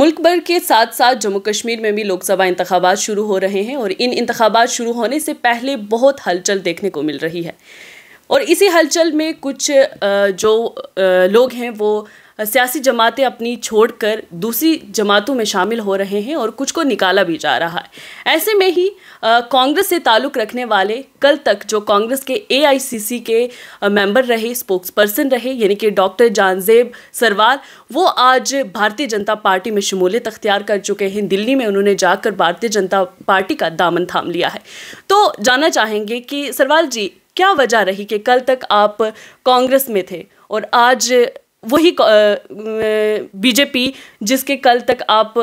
मुल्क भर के साथ साथ जम्मू कश्मीर में भी लोकसभा इंतबात शुरू हो रहे हैं और इन इंतबात शुरू होने से पहले बहुत हलचल देखने को मिल रही है और इसी हलचल में कुछ जो लोग हैं वो सियासी जमातें अपनी छोड़कर दूसरी जमातों में शामिल हो रहे हैं और कुछ को निकाला भी जा रहा है ऐसे में ही कांग्रेस से ताल्लुक़ रखने वाले कल तक जो कांग्रेस के ए के मेंबर रहे स्पोक्स पर्सन रहे यानी कि डॉक्टर जानजेब सरवाल वो आज भारतीय जनता पार्टी में शमूलियत अख्तियार कर चुके हैं दिल्ली में उन्होंने जाकर भारतीय जनता पार्टी का दामन थाम लिया है तो जानना चाहेंगे कि सरवाल जी क्या वजह रही कि कल तक आप कांग्रेस में थे और आज वही बीजेपी जिसके कल तक आप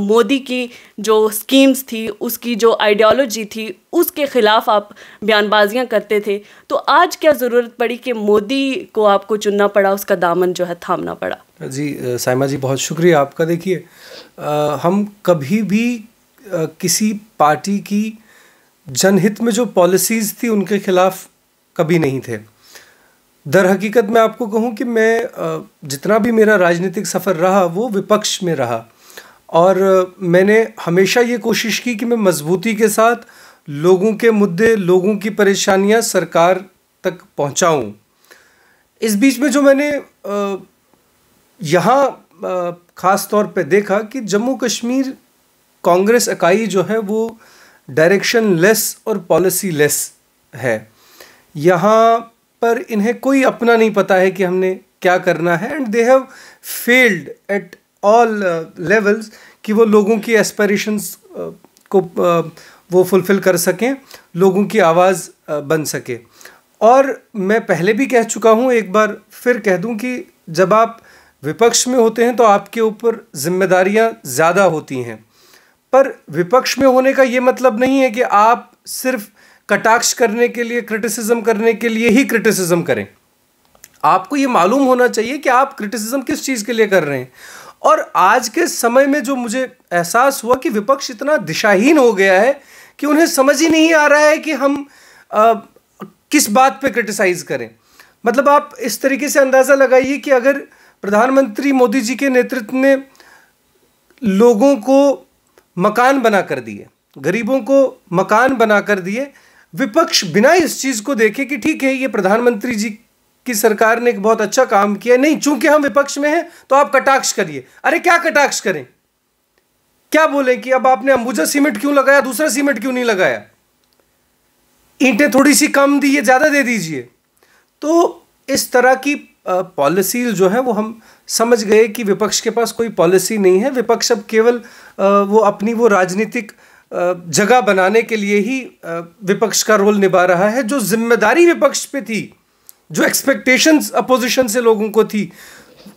मोदी की जो स्कीम्स थी उसकी जो आइडियोलॉजी थी उसके ख़िलाफ़ आप बयानबाजियां करते थे तो आज क्या ज़रूरत पड़ी कि मोदी को आपको चुनना पड़ा उसका दामन जो है थामना पड़ा जी साइमा जी बहुत शुक्रिया आपका देखिए हम कभी भी आ, किसी पार्टी की जनहित में जो पॉलिसीज़ थी उनके खिलाफ कभी नहीं थे दर हकीकत मैं आपको कहूँ कि मैं जितना भी मेरा राजनीतिक सफ़र रहा वो विपक्ष में रहा और मैंने हमेशा ये कोशिश की कि मैं मजबूती के साथ लोगों के मुद्दे लोगों की परेशानियाँ सरकार तक पहुँचाऊँ इस बीच में जो मैंने यहाँ ख़ास तौर पे देखा कि जम्मू कश्मीर कांग्रेस इकाई जो है वो डायरेक्शन लेस और पॉलिसी लेस है यहाँ पर इन्हें कोई अपना नहीं पता है कि हमने क्या करना है and they have failed at all levels कि वो लोगों की एस्परेशंस uh, को uh, वो फुलफ़िल कर सकें लोगों की आवाज़ uh, बन सके और मैं पहले भी कह चुका हूँ एक बार फिर कह दूँ कि जब आप विपक्ष में होते हैं तो आपके ऊपर जिम्मेदारियाँ ज़्यादा होती हैं पर विपक्ष में होने का ये मतलब नहीं है कि आप सिर्फ़ कटाक्ष करने के लिए क्रिटिसिज्म करने के लिए ही क्रिटिसिज्म करें आपको ये मालूम होना चाहिए कि आप क्रिटिसिज्म किस चीज़ के लिए कर रहे हैं और आज के समय में जो मुझे एहसास हुआ कि विपक्ष इतना दिशाहीन हो गया है कि उन्हें समझ ही नहीं आ रहा है कि हम आ, किस बात पे क्रिटिसाइज़ करें मतलब आप इस तरीके से अंदाज़ा लगाइए कि अगर प्रधानमंत्री मोदी जी के नेतृत्व में लोगों को मकान बना कर दिए गरीबों को मकान बना कर दिए विपक्ष बिना इस चीज़ को देखे कि ठीक है ये प्रधानमंत्री जी की सरकार ने एक बहुत अच्छा काम किया नहीं चूंकि हम विपक्ष में हैं तो आप कटाक्ष करिए अरे क्या कटाक्ष करें क्या बोले कि अब आपने अंबुजा सीमेंट क्यों लगाया दूसरा सीमेंट क्यों नहीं लगाया ईंटें थोड़ी सी कम दी है ज़्यादा दे दीजिए तो इस तरह की पॉलिसी जो है वो हम समझ गए कि विपक्ष के पास कोई पॉलिसी नहीं है विपक्ष अब केवल वो अपनी वो राजनीतिक जगह बनाने के लिए ही विपक्ष का रोल निभा रहा है जो जिम्मेदारी विपक्ष पे थी जो एक्सपेक्टेशंस अपोजिशन से लोगों को थी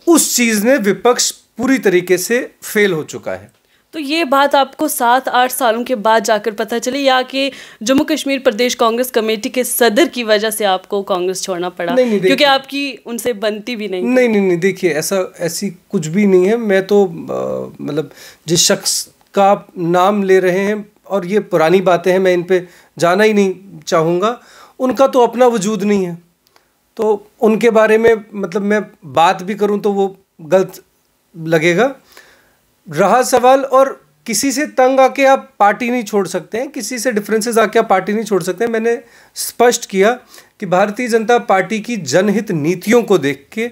उस चीज़ में विपक्ष पूरी तरीके से फेल हो चुका है तो ये बात आपको सात आठ सालों के बाद जाकर पता चली या कि जम्मू कश्मीर प्रदेश कांग्रेस कमेटी के सदर की वजह से आपको कांग्रेस छोड़ना पड़ा नहीं, नहीं, क्योंकि आपकी उनसे बनती भी नहीं नहीं नहीं नहीं देखिए ऐसा ऐसी कुछ भी नहीं है मैं तो मतलब जिस शख्स का आप नाम ले रहे हैं और ये पुरानी बातें हैं मैं इन पर जाना ही नहीं चाहूँगा उनका तो अपना वजूद नहीं है तो उनके बारे में मतलब मैं बात भी करूँ तो वो गलत लगेगा रहा सवाल और किसी से तंग आके आप पार्टी नहीं छोड़ सकते हैं किसी से डिफरेंसेस आके आप पार्टी नहीं छोड़ सकते हैं मैंने स्पष्ट किया कि भारतीय जनता पार्टी की जनहित नीतियों को देख के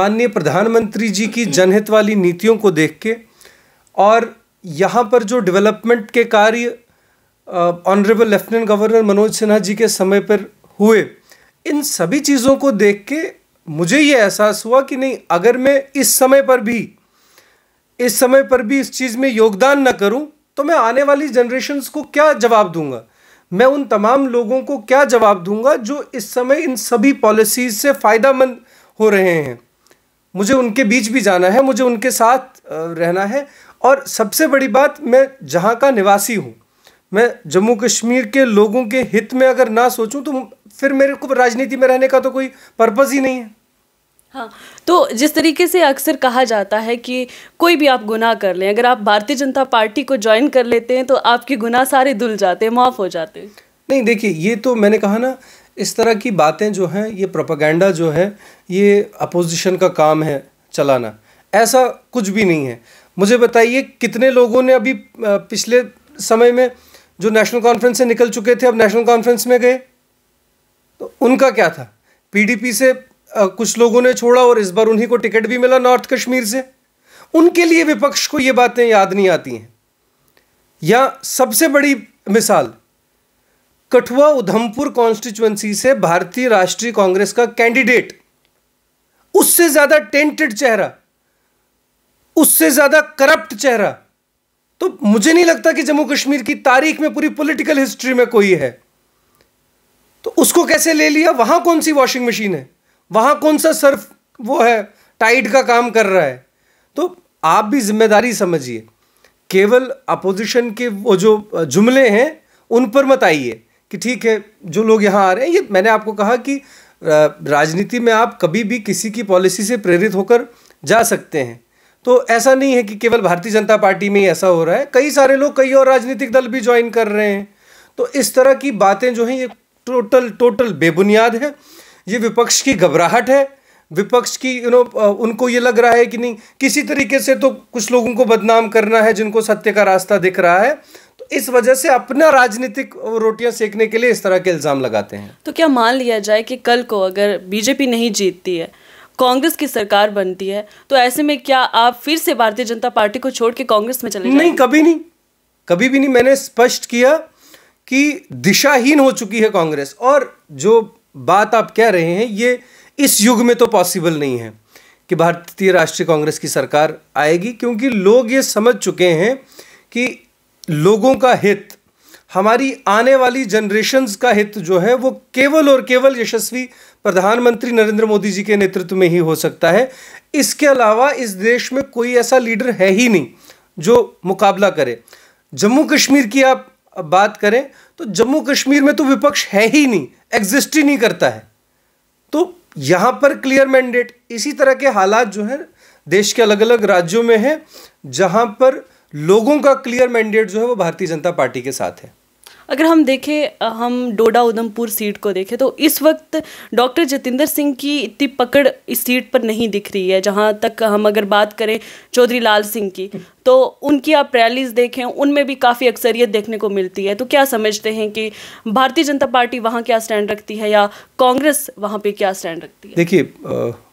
माननीय प्रधानमंत्री जी की जनहित वाली नीतियों को देख के और यहाँ पर जो डेवलपमेंट के कार्य honourable lieutenant governor Manoj Sinha ji के समय पर हुए इन सभी चीज़ों को देख के मुझे ये एहसास हुआ कि नहीं अगर मैं इस समय पर भी इस समय पर भी इस चीज़ में योगदान न करूं तो मैं आने वाली जनरेशन्स को क्या जवाब दूंगा मैं उन तमाम लोगों को क्या जवाब दूंगा जो इस समय इन सभी पॉलिसीज से फ़ायदामंद हो रहे हैं मुझे उनके बीच भी जाना है मुझे उनके साथ रहना है और सबसे बड़ी बात मैं जहाँ का निवासी हूँ मैं जम्मू कश्मीर के लोगों के हित में अगर ना सोचूं तो फिर मेरे को राजनीति में रहने का तो कोई पर्पज़ ही नहीं है हाँ तो जिस तरीके से अक्सर कहा जाता है कि कोई भी आप गुनाह कर लें अगर आप भारतीय जनता पार्टी को ज्वाइन कर लेते हैं तो आपके गुनाह सारे धुल जाते हैं माफ़ हो जाते हैं नहीं देखिए ये तो मैंने कहा ना इस तरह की बातें जो हैं ये प्रोपागेंडा जो है ये अपोजिशन का काम है चलाना ऐसा कुछ भी नहीं है मुझे बताइए कितने लोगों ने अभी पिछले समय में जो नेशनल कॉन्फ्रेंस से निकल चुके थे अब नेशनल कॉन्फ्रेंस में गए तो उनका क्या था पीडीपी से कुछ लोगों ने छोड़ा और इस बार उन्हीं को टिकट भी मिला नॉर्थ कश्मीर से उनके लिए विपक्ष को ये बातें याद नहीं आती हैं या सबसे बड़ी मिसाल कठुआ उधमपुर कॉन्स्टिट्युएंसी से भारतीय राष्ट्रीय कांग्रेस का कैंडिडेट उससे ज्यादा टेंटेड चेहरा उससे ज्यादा करप्ट चेहरा तो मुझे नहीं लगता कि जम्मू कश्मीर की तारीख में पूरी पॉलिटिकल हिस्ट्री में कोई है तो उसको कैसे ले लिया वहां कौन सी वॉशिंग मशीन है वहां कौन सा सर्फ वो है टाइड का काम कर रहा है तो आप भी जिम्मेदारी समझिए केवल अपोजिशन के वो जो जुमले हैं उन पर मत आइए कि ठीक है जो लोग यहाँ आ रहे हैं ये मैंने आपको कहा कि राजनीति में आप कभी भी किसी की पॉलिसी से प्रेरित होकर जा सकते हैं तो ऐसा नहीं है कि केवल भारतीय जनता पार्टी में ही ऐसा हो रहा है कई सारे लोग कई और राजनीतिक दल भी ज्वाइन कर रहे हैं तो इस तरह की बातें जो हैं ये टोटल टोटल बेबुनियाद है ये विपक्ष की घबराहट है विपक्ष की यू नो उनको ये लग रहा है कि नहीं किसी तरीके से तो कुछ लोगों को बदनाम करना है जिनको सत्य का रास्ता दिख रहा है तो इस वजह से अपना राजनीतिक रोटियां सेकने के लिए इस तरह के इल्ज़ाम लगाते हैं तो क्या मान लिया जाए कि कल को अगर बीजेपी नहीं जीतती है कांग्रेस की सरकार बनती है तो ऐसे में क्या आप फिर से भारतीय जनता पार्टी को छोड़ के कांग्रेस में चले नहीं कभी नहीं कभी भी नहीं मैंने स्पष्ट किया कि दिशाहीन हो चुकी है कांग्रेस और जो बात आप कह रहे हैं ये इस युग में तो पॉसिबल नहीं है कि भारतीय राष्ट्रीय कांग्रेस की सरकार आएगी क्योंकि लोग ये समझ चुके हैं कि लोगों का हित हमारी आने वाली जनरेशन्स का हित जो है वो केवल और केवल यशस्वी प्रधानमंत्री नरेंद्र मोदी जी के नेतृत्व में ही हो सकता है इसके अलावा इस देश में कोई ऐसा लीडर है ही नहीं जो मुकाबला करे जम्मू कश्मीर की आप बात करें तो जम्मू कश्मीर में तो विपक्ष है ही नहीं एग्जिस्ट ही नहीं करता है तो यहाँ पर क्लियर मैंडेट इसी तरह के हालात जो है देश के अलग अलग राज्यों में है जहाँ पर लोगों का क्लियर मैंडेट जो है वो भारतीय जनता पार्टी के साथ है अगर हम देखें हम डोडा उधमपुर सीट को देखें तो इस वक्त डॉक्टर जतेंद्र सिंह की इतनी पकड़ इस सीट पर नहीं दिख रही है जहाँ तक हम अगर बात करें चौधरी लाल सिंह की तो उनकी आप रैलीज देखें उनमें भी काफ़ी अक्सरियत देखने को मिलती है तो क्या समझते हैं कि भारतीय जनता पार्टी वहाँ क्या स्टैंड रखती है या कांग्रेस वहाँ पर क्या स्टैंड रखती है देखिए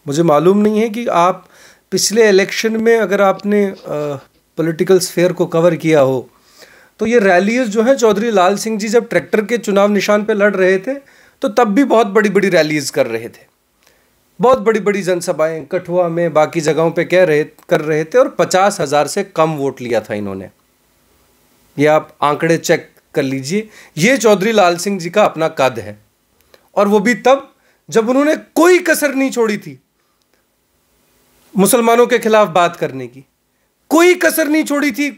मुझे मालूम नहीं है कि आप पिछले इलेक्शन में अगर आपने पॉलिटिकल स्फेयर को कवर किया हो तो ये रैलीज जो है चौधरी लाल सिंह जी जब ट्रैक्टर के चुनाव निशान पर लड़ रहे थे तो तब भी बहुत बड़ी बड़ी रैलीज कर रहे थे बहुत बड़ी बड़ी जनसभाएं कठुआ में बाकी जगहों पे कह रहे कर रहे थे और पचास हज़ार से कम वोट लिया था इन्होंने ये आप आंकड़े चेक कर लीजिए ये चौधरी लाल सिंह जी का अपना कद है और वो भी तब जब उन्होंने कोई कसर नहीं छोड़ी थी मुसलमानों के खिलाफ बात करने की कोई कसर नहीं छोड़ी थी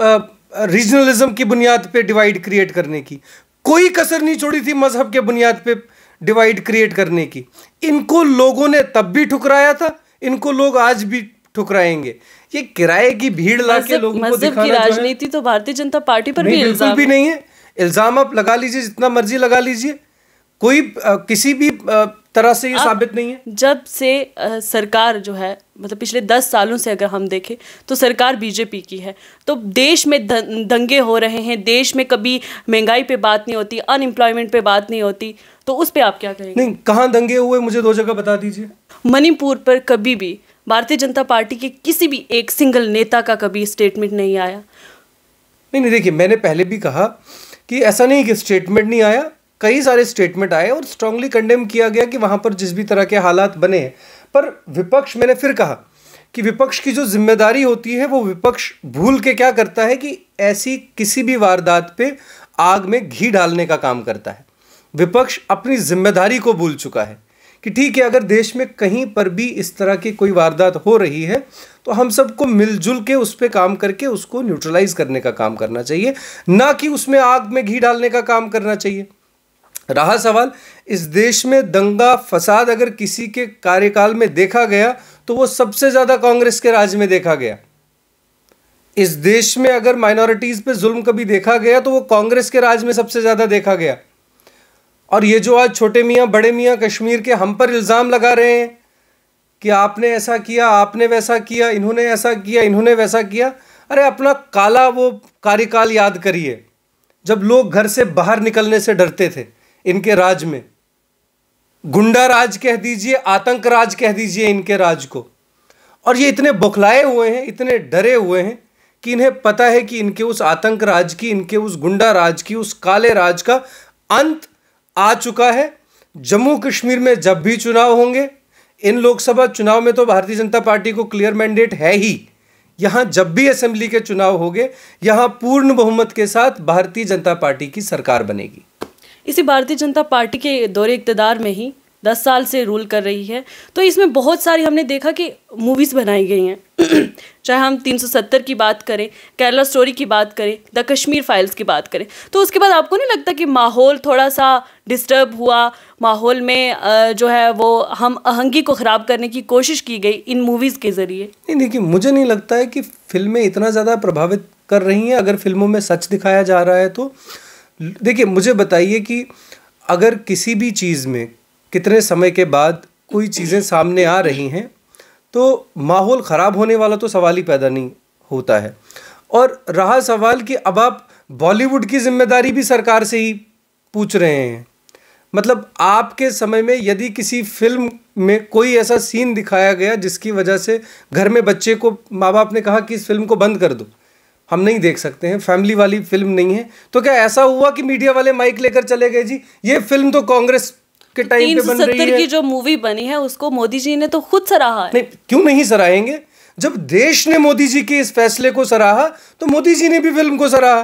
आ, रीजनलिज्म की बुनियाद पे डिवाइड क्रिएट करने की कोई कसर नहीं छोड़ी थी मजहब के बुनियाद पे डिवाइड क्रिएट करने की इनको लोगों ने तब भी ठुकराया था इनको लोग आज भी ठुकराएंगे ये किराए की भीड़ ला के लोगों को दिखाना की राजनीति तो भारतीय जनता पार्टी पर भी इल्जाम भी नहीं है इल्ज़ाम आप लगा लीजिए जितना मर्जी लगा लीजिए कोई आ, किसी भी आ, तरह से ये साबित नहीं है जब से आ, सरकार जो है मतलब पिछले दस सालों से अगर हम देखें तो सरकार बीजेपी की है तो देश में दंगे हो रहे हैं देश में कभी महंगाई पे बात नहीं होती अनएम्प्लॉयमेंट पे बात नहीं होती तो उस पर आप क्या कहेंगे नहीं कहाँ दंगे हुए मुझे दो जगह बता दीजिए मणिपुर पर कभी भी भारतीय जनता पार्टी के किसी भी एक सिंगल नेता का कभी स्टेटमेंट नहीं आया नहीं नहीं देखिए मैंने पहले भी कहा कि ऐसा नहीं कि स्टेटमेंट नहीं आया कई सारे स्टेटमेंट आए और स्ट्रांगली कंडेम किया गया कि वहाँ पर जिस भी तरह के हालात बने पर विपक्ष मैंने फिर कहा कि विपक्ष की जो जिम्मेदारी होती है वो विपक्ष भूल के क्या करता है कि ऐसी किसी भी वारदात पे आग में घी डालने का काम करता है विपक्ष अपनी जिम्मेदारी को भूल चुका है कि ठीक है अगर देश में कहीं पर भी इस तरह की कोई वारदात हो रही है तो हम सबको मिलजुल के उस पर काम करके उसको न्यूट्रलाइज करने का काम करना चाहिए ना कि उसमें आग में घी डालने का काम करना चाहिए रहा सवाल इस देश में दंगा फसाद अगर किसी के कार्यकाल में देखा गया तो वो सबसे ज़्यादा कांग्रेस के राज में देखा गया इस देश में अगर माइनॉरिटीज़ पे जुल्म कभी देखा गया तो वो कांग्रेस के राज में सबसे ज़्यादा देखा गया और ये जो आज छोटे मियाँ बड़े मियाँ कश्मीर के हम पर इल्ज़ाम लगा रहे हैं कि आपने ऐसा किया आपने वैसा किया इन्होंने ऐसा किया इन्होंने वैसा किया अरे अपना काला वो कार्यकाल याद करिए जब लोग घर से बाहर निकलने से डरते थे इनके राज में गुंडा राज कह दीजिए आतंक राज कह दीजिए इनके राज को और ये इतने बौखलाए हुए हैं इतने डरे हुए हैं कि इन्हें पता है कि इनके उस आतंक राज की इनके उस गुंडा राज की उस काले राज का अंत आ चुका है जम्मू कश्मीर में जब भी चुनाव होंगे इन लोकसभा चुनाव में तो भारतीय जनता पार्टी को क्लियर मैंडेट है ही यहाँ जब भी असेंबली के चुनाव होंगे यहाँ पूर्ण बहुमत के साथ भारतीय जनता पार्टी की सरकार बनेगी इसी भारतीय जनता पार्टी के दौरे इकतदार में ही दस साल से रूल कर रही है तो इसमें बहुत सारी हमने देखा कि मूवीज़ बनाई गई हैं चाहे हम 370 की बात करें केरला स्टोरी की बात करें द कश्मीर फाइल्स की बात करें तो उसके बाद आपको नहीं लगता कि माहौल थोड़ा सा डिस्टर्ब हुआ माहौल में जो है वो हम आहंगी को ख़राब करने की कोशिश की गई इन मूवीज़ के ज़रिए नहीं देखिए मुझे नहीं लगता है कि फिल्में इतना ज़्यादा प्रभावित कर रही हैं अगर फिल्मों में सच दिखाया जा रहा है तो देखिए मुझे बताइए कि अगर किसी भी चीज़ में कितने समय के बाद कोई चीज़ें सामने आ रही हैं तो माहौल ख़राब होने वाला तो सवाल ही पैदा नहीं होता है और रहा सवाल कि अब आप बॉलीवुड की जिम्मेदारी भी सरकार से ही पूछ रहे हैं मतलब आपके समय में यदि किसी फिल्म में कोई ऐसा सीन दिखाया गया जिसकी वजह से घर में बच्चे को माँ बाप ने कहा कि इस फिल्म को बंद कर दो हम नहीं देख सकते हैं फैमिली वाली फिल्म नहीं है तो क्या ऐसा हुआ कि मीडिया वाले माइक लेकर चले गए जी ये फिल्म तो कांग्रेस के टाइम पे बन रही है की जो मूवी बनी है उसको मोदी जी ने तो खुद सराहा है नहीं क्यों नहीं सराहेंगे जब देश ने मोदी जी के इस फैसले को सराहा तो मोदी जी ने भी फिल्म को सराहा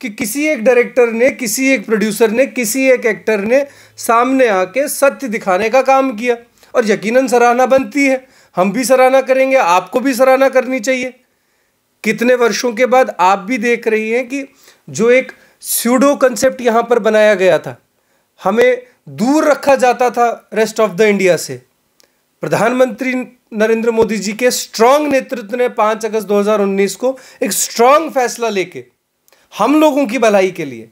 कि किसी एक डायरेक्टर ने किसी एक प्रोड्यूसर ने किसी एक एक्टर ने सामने आके सत्य दिखाने का काम किया और यकीनन सराहना बनती है हम भी सराहना करेंगे आपको भी सराहना करनी चाहिए कितने वर्षों के बाद आप भी देख रही हैं कि जो एक स्यूडो कंसेप्ट यहाँ पर बनाया गया था हमें दूर रखा जाता था रेस्ट ऑफ द इंडिया से प्रधानमंत्री नरेंद्र मोदी जी के स्ट्रांग नेतृत्व ने 5 अगस्त 2019 को एक स्ट्रांग फैसला लेके हम लोगों की भलाई के लिए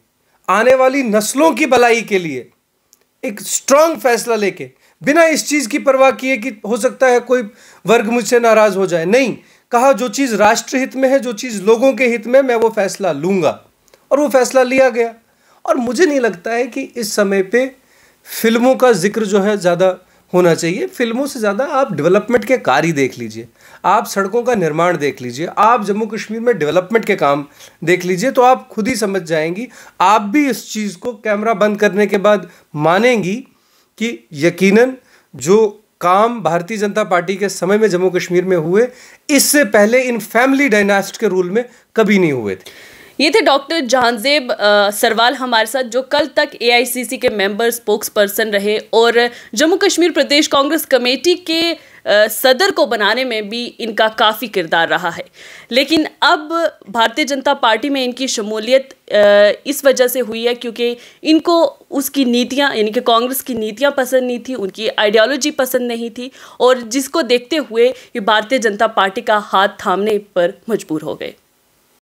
आने वाली नस्लों की भलाई के लिए एक स्ट्रांग फैसला लेके बिना इस चीज़ की परवाह किए कि हो सकता है कोई वर्ग मुझसे नाराज़ हो जाए नहीं कहा जो चीज़ राष्ट्र हित में है जो चीज़ लोगों के हित में मैं वो फैसला लूँगा और वो फैसला लिया गया और मुझे नहीं लगता है कि इस समय पे फिल्मों का जिक्र जो है ज़्यादा होना चाहिए फिल्मों से ज़्यादा आप डेवलपमेंट के कार्य देख लीजिए आप सड़कों का निर्माण देख लीजिए आप जम्मू कश्मीर में डेवलपमेंट के काम देख लीजिए तो आप खुद ही समझ जाएंगी आप भी इस चीज़ को कैमरा बंद करने के बाद मानेंगी कि यकीनन जो काम भारतीय जनता पार्टी के समय में जम्मू कश्मीर में हुए इससे पहले इन फैमिली डायनास्ट के रूल में कभी नहीं हुए थे ये थे डॉक्टर जहानजेब सरवाल हमारे साथ जो कल तक एआईसीसी के मेंबर स्पोक्स पर्सन रहे और जम्मू कश्मीर प्रदेश कांग्रेस कमेटी के सदर को बनाने में भी इनका काफ़ी किरदार रहा है लेकिन अब भारतीय जनता पार्टी में इनकी शमूलियत इस वजह से हुई है क्योंकि इनको उसकी नीतियां यानी कि कांग्रेस की नीतियां पसंद नहीं थी उनकी आइडियोलॉजी पसंद नहीं थी और जिसको देखते हुए ये भारतीय जनता पार्टी का हाथ थामने पर मजबूर हो गए